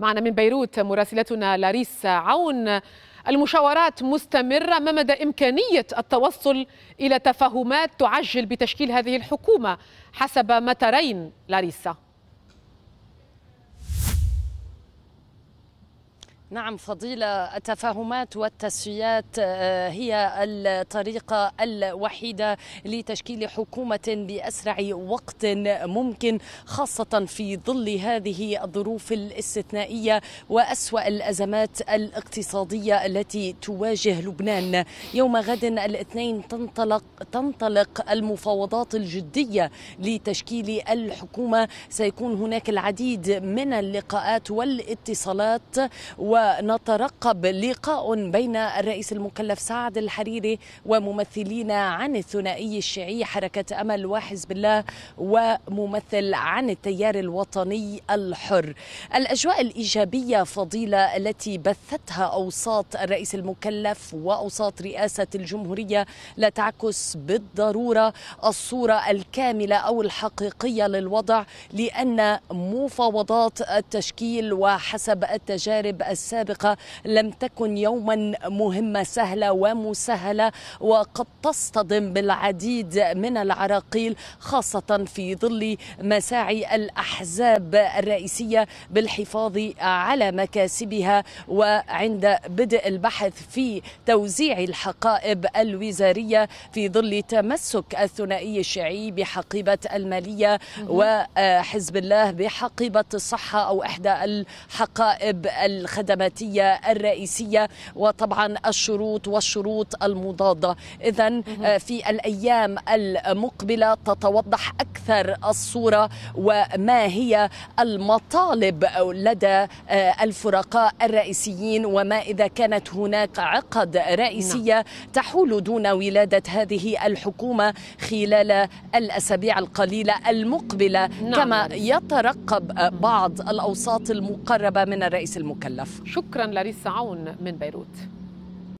معنا من بيروت مراسلتنا لاريس عون المشاورات مستمرة ما مدى إمكانية التوصل إلى تفاهمات تعجل بتشكيل هذه الحكومة حسب ما ترين لاريسا نعم فضيلة التفاهمات والتسويات آه، هي الطريقة الوحيدة لتشكيل حكومة بأسرع وقت ممكن خاصة في ظل هذه الظروف الاستثنائية وأسوأ الأزمات الاقتصادية التي تواجه لبنان يوم غد الاثنين تنطلق, تنطلق المفاوضات الجدية لتشكيل الحكومة سيكون هناك العديد من اللقاءات والاتصالات و ونترقب لقاء بين الرئيس المكلف سعد الحريري وممثلين عن الثنائي الشيعي حركة أمل وحزب الله وممثل عن التيار الوطني الحر الأجواء الإيجابية فضيلة التي بثتها أوساط الرئيس المكلف وأوساط رئاسة الجمهورية لا تعكس بالضرورة الصورة الكاملة أو الحقيقية للوضع لأن مفاوضات التشكيل وحسب التجارب الس السابقة لم تكن يوما مهمة سهلة ومسهلة وقد تصطدم بالعديد من العراقيل خاصة في ظل مساعي الأحزاب الرئيسية بالحفاظ على مكاسبها وعند بدء البحث في توزيع الحقائب الوزارية في ظل تمسك الثنائي الشيعي بحقيبة المالية وحزب الله بحقيبة الصحة أو إحدى الحقائب الخدمية الخدماتية الرئيسيه وطبعا الشروط والشروط المضاده اذا آه، في الايام المقبله تتوضح اكثر الصوره وما هي المطالب لدى آه، الفرقاء الرئيسيين وما اذا كانت هناك عقد رئيسيه نعم. تحول دون ولاده هذه الحكومه خلال الاسابيع القليله المقبله نعم. كما يترقب بعض الاوساط المقربه من الرئيس المكلف شكرا لريس عون من بيروت